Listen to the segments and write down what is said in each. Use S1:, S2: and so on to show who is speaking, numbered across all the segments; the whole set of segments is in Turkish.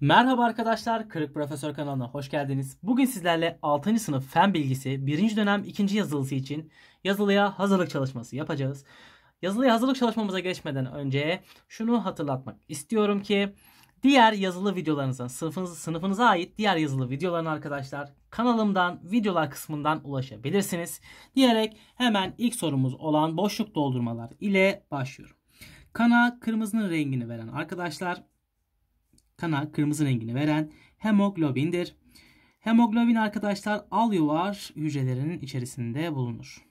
S1: Merhaba arkadaşlar, Kırık Profesör kanalına hoş geldiniz. Bugün sizlerle 6. sınıf fen bilgisi 1. dönem 2. yazılısı için yazılıya hazırlık çalışması yapacağız. Yazılıya hazırlık çalışmamıza geçmeden önce şunu hatırlatmak istiyorum ki diğer yazılı videolarınızın, sınıfınız, sınıfınıza ait diğer yazılı videoların arkadaşlar kanalımdan videolar kısmından ulaşabilirsiniz. Diyerek hemen ilk sorumuz olan boşluk doldurmalar ile başlıyorum. Kana kırmızının rengini veren arkadaşlar kana kırmızı rengini veren hemoglobindir. Hemoglobin arkadaşlar al yuvar hücrelerinin içerisinde bulunur.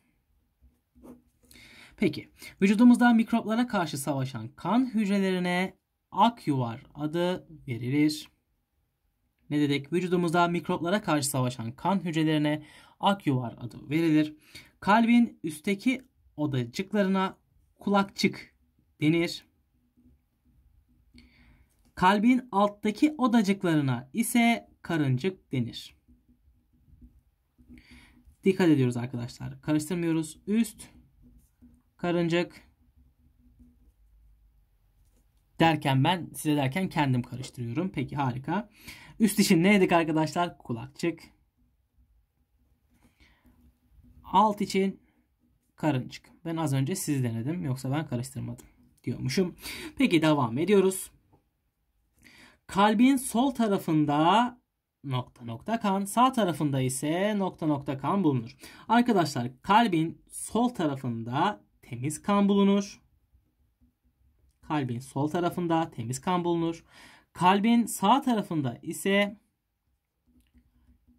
S1: Peki vücudumuzda mikroplara karşı savaşan kan hücrelerine ak yuvar adı verilir. Ne dedik? Vücudumuzda mikroplara karşı savaşan kan hücrelerine ak yuvar adı verilir. Kalbin üstteki odacıklarına kulakçık denir. Kalbin alttaki odacıklarına ise karıncık denir. Dikkat ediyoruz arkadaşlar. Karıştırmıyoruz. Üst karıncık derken ben size derken kendim karıştırıyorum. Peki harika. Üst için ne dedik arkadaşlar? Kulakçık. Alt için karıncık. Ben az önce siz denedim yoksa ben karıştırmadım diyormuşum. Peki devam ediyoruz. Kalbin sol tarafında nokta nokta kan, sağ tarafında ise nokta nokta kan bulunur. Arkadaşlar kalbin sol tarafında temiz kan bulunur. Kalbin sol tarafında temiz kan bulunur. Kalbin sağ tarafında ise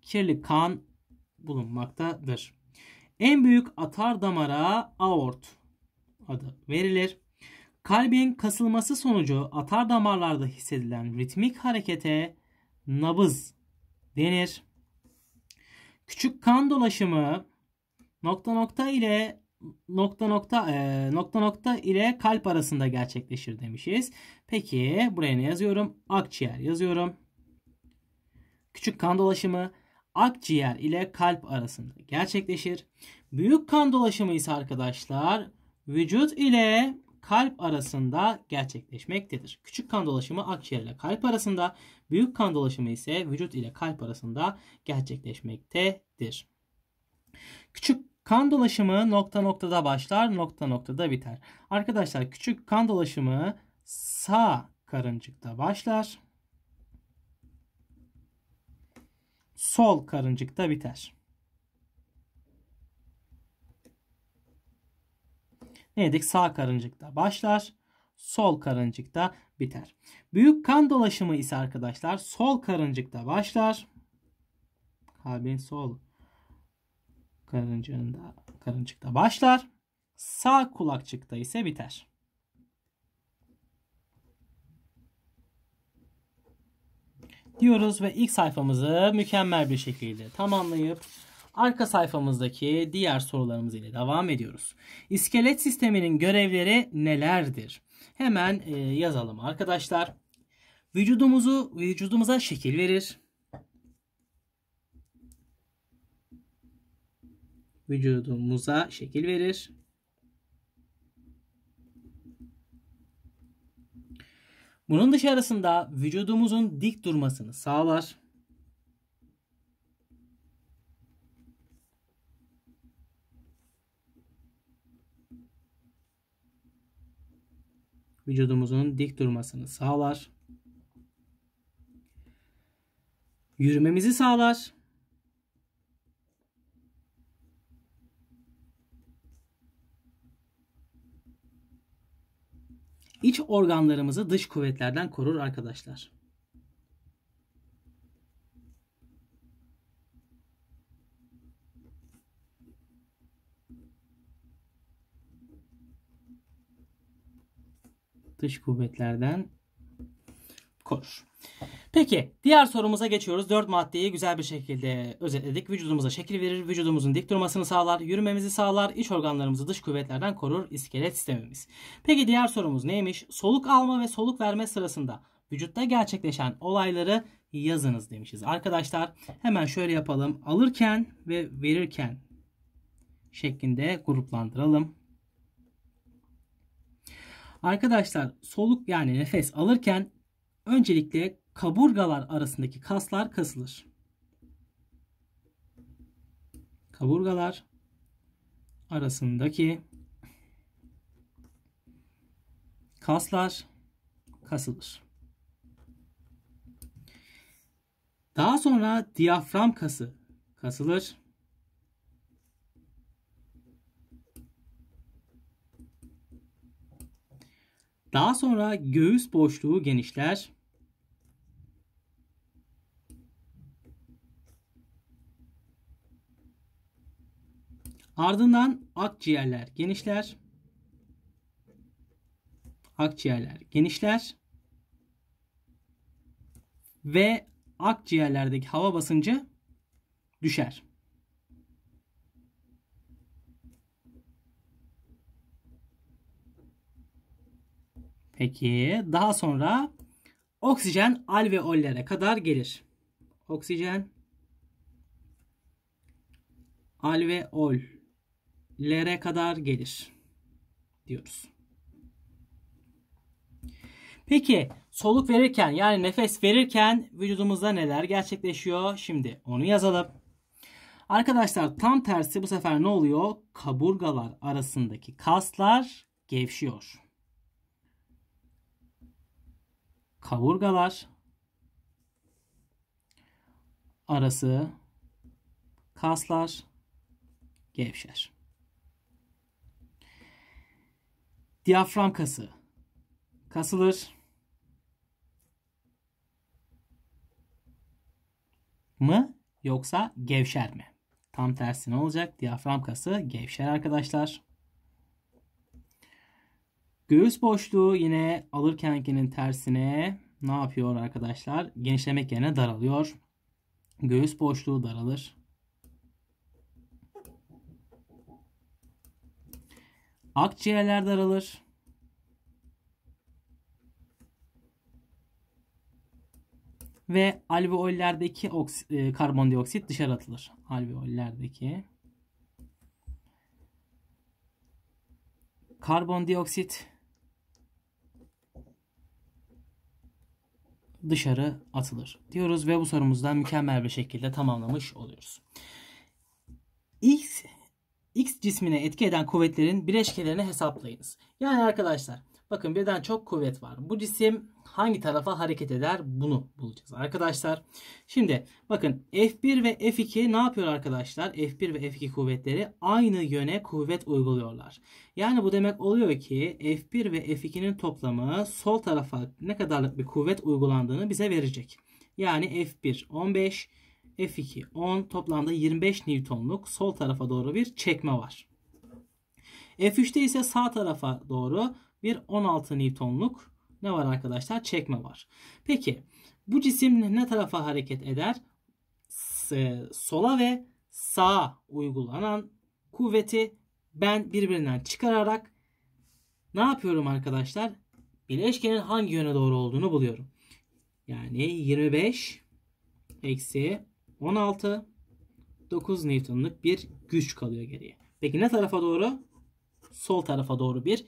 S1: kirli kan bulunmaktadır. En büyük atar damara aort adı verilir. Kalbin kasılması sonucu atar damarlarda hissedilen ritmik harekete nabız denir. Küçük kan dolaşımı nokta nokta ile nokta nokta e, nokta nokta ile kalp arasında gerçekleşir demişiz. Peki buraya ne yazıyorum? Akciğer yazıyorum. Küçük kan dolaşımı akciğer ile kalp arasında gerçekleşir. Büyük kan dolaşımı ise arkadaşlar vücut ile kalp arasında gerçekleşmektedir. Küçük kan dolaşımı akciğer ile kalp arasında, büyük kan dolaşımı ise vücut ile kalp arasında gerçekleşmektedir. Küçük Kan dolaşımı nokta noktada başlar, nokta noktada biter. Arkadaşlar küçük kan dolaşımı sağ karıncıkta başlar. Sol karıncıkta biter. ne dedik? Sağ karıncıkta başlar, sol karıncıkta biter. Büyük kan dolaşımı ise arkadaşlar sol karıncıkta başlar. Kalbin sol karıncığında karıncıkta başlar. Sağ kulakçıkta ise biter. diyoruz ve ilk sayfamızı mükemmel bir şekilde tamamlayıp arka sayfamızdaki diğer sorularımız ile devam ediyoruz. İskelet sisteminin görevleri nelerdir? Hemen e, yazalım arkadaşlar. Vücudumuzu vücudumuza şekil verir. Vücudumuza şekil verir. Bunun dışarısında vücudumuzun dik durmasını sağlar. vücudumuzun dik durmasını sağlar. Yürümemizi sağlar. İç organlarımızı dış kuvvetlerden korur arkadaşlar. dış kuvvetlerden korur. Peki diğer sorumuza geçiyoruz. Dört maddeyi güzel bir şekilde özetledik. Vücudumuza şekil verir, vücudumuzun dik durmasını sağlar, yürümemizi sağlar, iç organlarımızı dış kuvvetlerden korur iskelet sistemimiz. Peki diğer sorumuz neymiş? Soluk alma ve soluk verme sırasında vücutta gerçekleşen olayları yazınız demişiz. Arkadaşlar hemen şöyle yapalım. Alırken ve verirken şeklinde gruplandıralım. Arkadaşlar soluk yani nefes alırken öncelikle kaburgalar arasındaki kaslar kasılır. Kaburgalar arasındaki kaslar kasılır. Daha sonra diyafram kası kasılır. Daha sonra göğüs boşluğu genişler. Ardından akciğerler genişler. Akciğerler genişler. Ve akciğerlerdeki hava basıncı düşer. Peki daha sonra oksijen alveollere kadar gelir. Oksijen alveollere kadar gelir diyoruz. Peki soluk verirken yani nefes verirken vücudumuzda neler gerçekleşiyor? Şimdi onu yazalım. Arkadaşlar tam tersi bu sefer ne oluyor? Kaburgalar arasındaki kaslar gevşiyor. kavurgalar arası kaslar gevşer. Diyafram kası kasılır. mı yoksa gevşer mi? Tam tersi ne olacak? Diyafram kası gevşer arkadaşlar. Göğüs boşluğu yine alırkenkinin tersine ne yapıyor arkadaşlar? Genişlemek yerine daralıyor. Göğüs boşluğu daralır. Akciğerler daralır. Ve alveollerdeki e, karbondioksit dışarı atılır. Alveollerdeki karbondioksit dışarı atılır diyoruz ve bu sorumuzdan mükemmel bir şekilde tamamlamış oluyoruz. X X cismine etki eden kuvvetlerin bileşkelerini hesaplayınız. Yani arkadaşlar Bakın birden çok kuvvet var. Bu cisim hangi tarafa hareket eder bunu bulacağız arkadaşlar. Şimdi bakın F1 ve F2 ne yapıyor arkadaşlar? F1 ve F2 kuvvetleri aynı yöne kuvvet uyguluyorlar. Yani bu demek oluyor ki F1 ve F2'nin toplamı sol tarafa ne kadarlık bir kuvvet uygulandığını bize verecek. Yani F1 15, F2 10 toplamda 25 Newton'luk sol tarafa doğru bir çekme var. F3'te ise sağ tarafa doğru bir 16 Newton'luk ne var arkadaşlar? Çekme var. Peki bu cisim ne tarafa hareket eder? E, sola ve sağa uygulanan kuvveti ben birbirinden çıkararak ne yapıyorum arkadaşlar? Bileşkenin hangi yöne doğru olduğunu buluyorum. Yani 25 eksi 16 9 Newton'luk bir güç kalıyor geriye. Peki ne tarafa doğru? sol tarafa doğru bir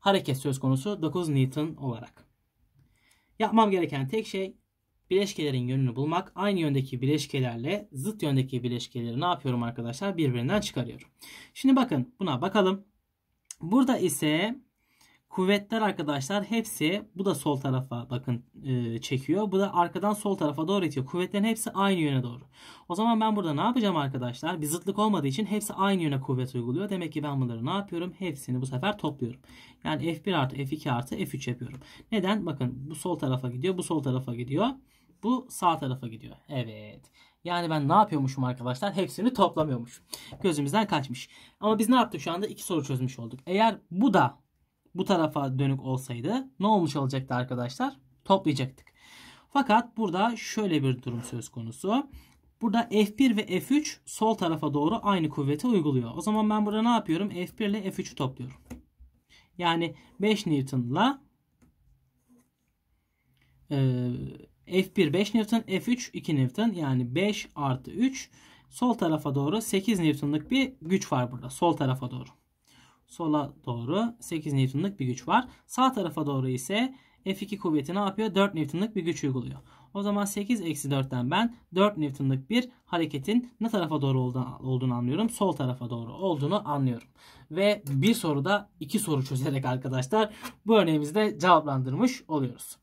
S1: hareket söz konusu 9 Newton olarak. Yapmam gereken tek şey bileşkelerin yönünü bulmak. Aynı yöndeki bileşkelerle zıt yöndeki bileşkeleri ne yapıyorum arkadaşlar? Birbirinden çıkarıyorum. Şimdi bakın buna bakalım. Burada ise Kuvvetler arkadaşlar hepsi bu da sol tarafa bakın e, çekiyor. Bu da arkadan sol tarafa doğru itiyor. Kuvvetlerin hepsi aynı yöne doğru. O zaman ben burada ne yapacağım arkadaşlar? Bir zıtlık olmadığı için hepsi aynı yöne kuvvet uyguluyor. Demek ki ben bunları ne yapıyorum? Hepsini bu sefer topluyorum. Yani F1 artı F2 artı F3 yapıyorum. Neden? Bakın bu sol tarafa gidiyor. Bu sol tarafa gidiyor. Bu sağ tarafa gidiyor. Evet. Yani ben ne yapıyormuşum arkadaşlar? Hepsini toplamıyormuş. Gözümüzden kaçmış. Ama biz ne yaptık şu anda? İki soru çözmüş olduk. Eğer bu da bu tarafa dönük olsaydı ne olmuş olacaktı arkadaşlar? Toplayacaktık. Fakat burada şöyle bir durum söz konusu. Burada F1 ve F3 sol tarafa doğru aynı kuvveti uyguluyor. O zaman ben burada ne yapıyorum? F1 ile F3'ü topluyorum. Yani 5 Newton'la e, F1 5 Newton, F3 2 Newton yani 5 artı 3 sol tarafa doğru 8 newtonluk bir güç var burada sol tarafa doğru sola doğru 8 Newton'luk bir güç var. Sağ tarafa doğru ise F2 kuvveti ne yapıyor? 4 Newton'luk bir güç uyguluyor. O zaman 8 eksi 4'ten ben 4 newtonluk bir hareketin ne tarafa doğru olduğunu anlıyorum. Sol tarafa doğru olduğunu anlıyorum. Ve bir soruda iki soru çözerek arkadaşlar bu örneğimizi de cevaplandırmış oluyoruz.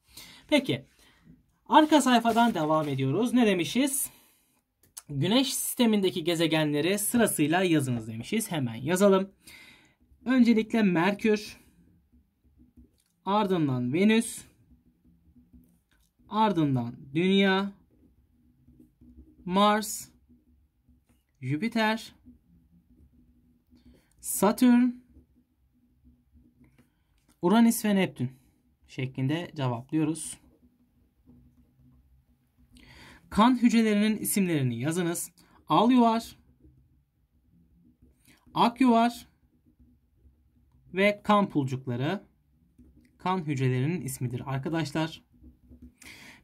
S1: Peki arka sayfadan devam ediyoruz. Ne demişiz? Güneş sistemindeki gezegenleri sırasıyla yazınız demişiz. Hemen yazalım. Öncelikle Merkür, ardından Venüs, ardından Dünya, Mars, Jüpiter, Satürn, Uranüs ve Neptün şeklinde cevaplıyoruz. Kan hücrelerinin isimlerini yazınız. Al yuvar, ak yuvar, ve kan pulcukları kan hücrelerinin ismidir arkadaşlar.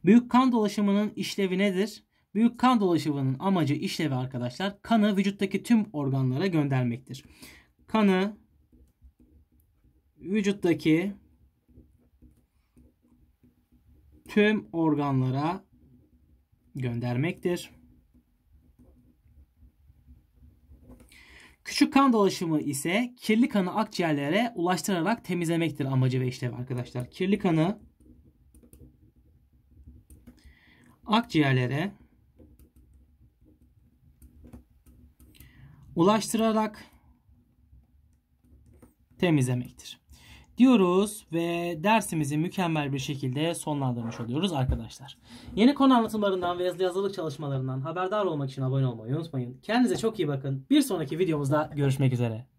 S1: Büyük kan dolaşımının işlevi nedir? Büyük kan dolaşımının amacı işlevi arkadaşlar kanı vücuttaki tüm organlara göndermektir. Kanı vücuttaki tüm organlara göndermektir. Küçük kan dolaşımı ise kirli kanı akciğerlere ulaştırarak temizlemektir amacı ve işlevi arkadaşlar. Kirli kanı akciğerlere ulaştırarak temizlemektir diyoruz ve dersimizi mükemmel bir şekilde sonlandırmış oluyoruz arkadaşlar. Yeni konu anlatımlarından ve yazılı yazılık çalışmalarından haberdar olmak için abone olmayı unutmayın. Kendinize çok iyi bakın. Bir sonraki videomuzda görüşmek üzere.